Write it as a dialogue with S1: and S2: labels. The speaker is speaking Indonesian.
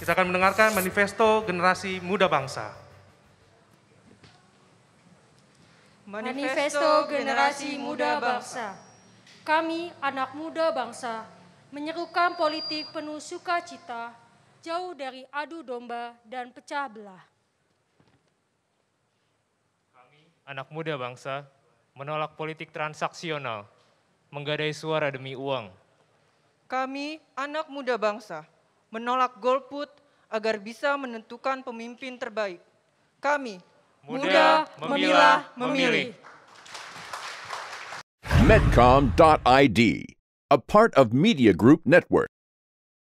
S1: Kita akan mendengarkan manifesto generasi muda bangsa.
S2: Manifesto generasi muda bangsa.
S3: Kami anak muda bangsa menyerukan politik penuh sukacita, jauh dari adu domba dan pecah belah.
S1: Kami anak muda bangsa menolak politik transaksional, menggadai suara demi uang.
S4: Kami anak muda bangsa menolak golput agar bisa menentukan pemimpin terbaik. Kami, muda, memilah, memilih. Medcom.id, a part of Media Group Network.